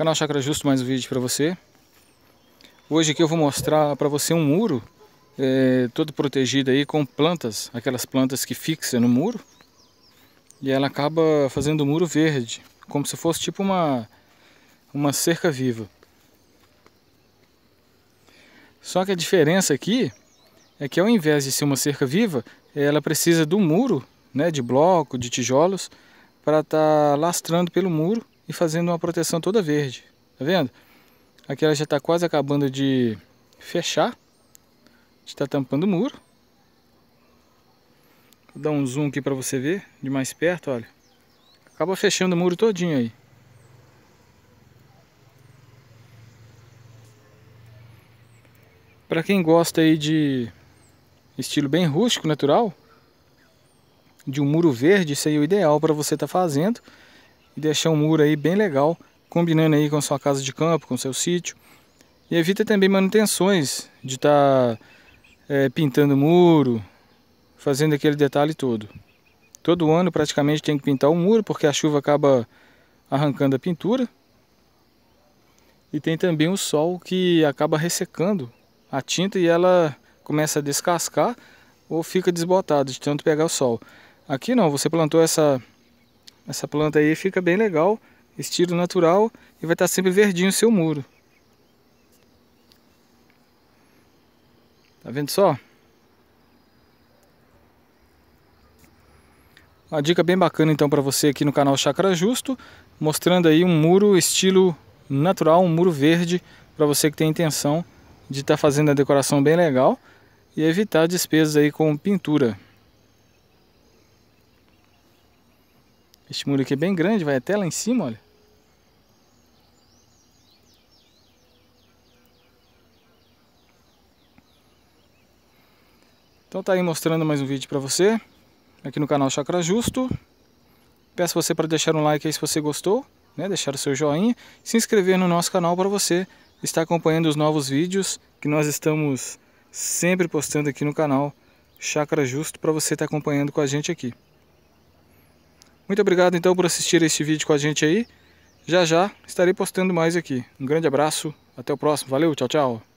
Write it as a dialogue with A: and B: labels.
A: Canal Chakra é Justo, mais um vídeo para você. Hoje aqui eu vou mostrar para você um muro é, todo protegido aí com plantas, aquelas plantas que fixam no muro. E ela acaba fazendo o muro verde, como se fosse tipo uma, uma cerca viva. Só que a diferença aqui é que ao invés de ser uma cerca viva, ela precisa do muro, né, de bloco, de tijolos, para estar tá lastrando pelo muro e fazendo uma proteção toda verde. Tá vendo? Aqui ela já está quase acabando de fechar. Está tampando o muro. Vou dar um zoom aqui para você ver de mais perto, olha. Acaba fechando o muro todinho aí. Para quem gosta aí de estilo bem rústico, natural, de um muro verde, isso aí é o ideal para você estar tá fazendo e deixar um muro aí bem legal, combinando aí com sua casa de campo, com seu sítio. E evita também manutenções de estar tá, é, pintando muro, fazendo aquele detalhe todo. Todo ano praticamente tem que pintar o um muro porque a chuva acaba arrancando a pintura. E tem também o sol que acaba ressecando a tinta e ela começa a descascar ou fica desbotada de tanto pegar o sol. Aqui não, você plantou essa essa planta aí fica bem legal, estilo natural e vai estar sempre verdinho o seu muro. Tá vendo só? Uma dica bem bacana então para você aqui no canal Chakra Justo, mostrando aí um muro estilo natural, um muro verde, para você que tem intenção de estar tá fazendo a decoração bem legal e evitar despesas aí com pintura. Este muro aqui é bem grande, vai até lá em cima, olha. Então tá aí mostrando mais um vídeo para você, aqui no canal Chakra Justo. Peço você para deixar um like aí se você gostou, né? deixar o seu joinha, se inscrever no nosso canal para você estar acompanhando os novos vídeos que nós estamos sempre postando aqui no canal Chakra Justo para você estar acompanhando com a gente aqui. Muito obrigado então por assistir este vídeo com a gente aí. Já já estarei postando mais aqui. Um grande abraço, até o próximo. Valeu, tchau, tchau.